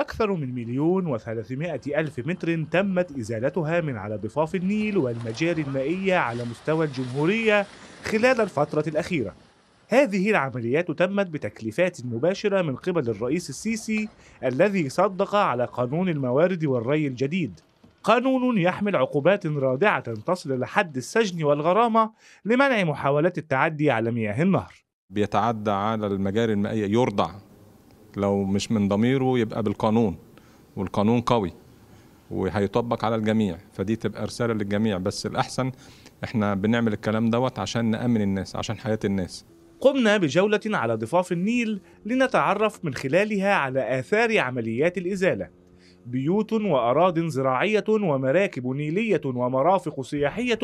أكثر من مليون وثلاثمائة ألف متر تمت إزالتها من على ضفاف النيل والمجاري المائية على مستوى الجمهورية خلال الفترة الأخيرة هذه العمليات تمت بتكليفات مباشرة من قبل الرئيس السيسي الذي صدق على قانون الموارد والري الجديد قانون يحمل عقوبات رادعة تصل لحد السجن والغرامة لمنع محاولات التعدي على مياه النهر بيتعدى على المجاري المائية يرضع لو مش من ضميره يبقى بالقانون والقانون قوي وهيطبق على الجميع فدي تبقى رساله للجميع بس الاحسن احنا بنعمل الكلام دوت عشان نامن الناس عشان حياه الناس قمنا بجولة على ضفاف النيل لنتعرف من خلالها على آثار عمليات الإزالة بيوت وأراض زراعية ومراكب نيلية ومرافق سياحية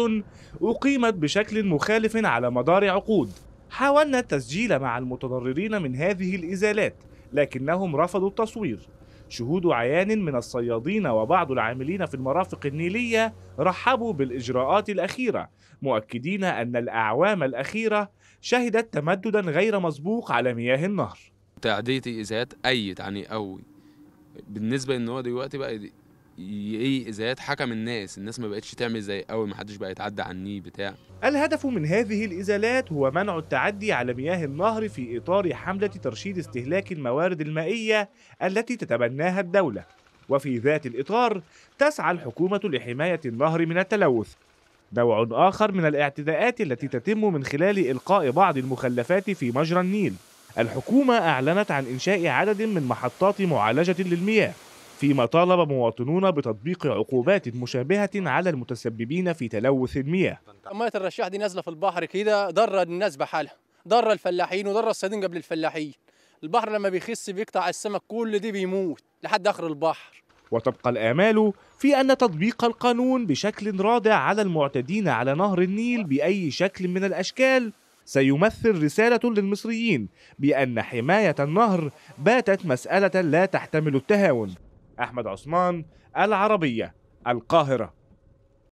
أقيمت بشكل مخالف على مدار عقود حاولنا التسجيل مع المتضررين من هذه الإزالات لكنهم رفضوا التصوير شهود عيان من الصيادين وبعض العاملين في المرافق النيلية رحبوا بالإجراءات الأخيرة مؤكدين أن الأعوام الأخيرة شهدت تمددا غير مسبوق على مياه النهر تعدية إزالات أيت يعني قوي بالنسبة إن هو دلوقتي بقى ايه اذا حكم الناس الناس ما بقتش تعمل زي اول ما حدش بقى يتعدى النيل بتاع الهدف من هذه الازالات هو منع التعدي على مياه النهر في اطار حمله ترشيد استهلاك الموارد المائيه التي تتبناها الدوله وفي ذات الاطار تسعى الحكومه لحمايه النهر من التلوث نوع اخر من الاعتداءات التي تتم من خلال القاء بعض المخلفات في مجرى النيل الحكومه اعلنت عن انشاء عدد من محطات معالجه للمياه فيما طالب مواطنون بتطبيق عقوبات مشابهة على المتسببين في تلوث المياه مية الرشاح دي نازلة في البحر كده ضر الناس بحالها ضر الفلاحين وضر الصيادين قبل الفلاحين البحر لما بيخس بيقطع السمك كل دي بيموت لحد آخر البحر وتبقى الآمال في أن تطبيق القانون بشكل رادع على المعتدين على نهر النيل بأي شكل من الأشكال سيمثل رسالة للمصريين بأن حماية النهر باتت مسألة لا تحتمل التهاون أحمد عثمان العربية القاهرة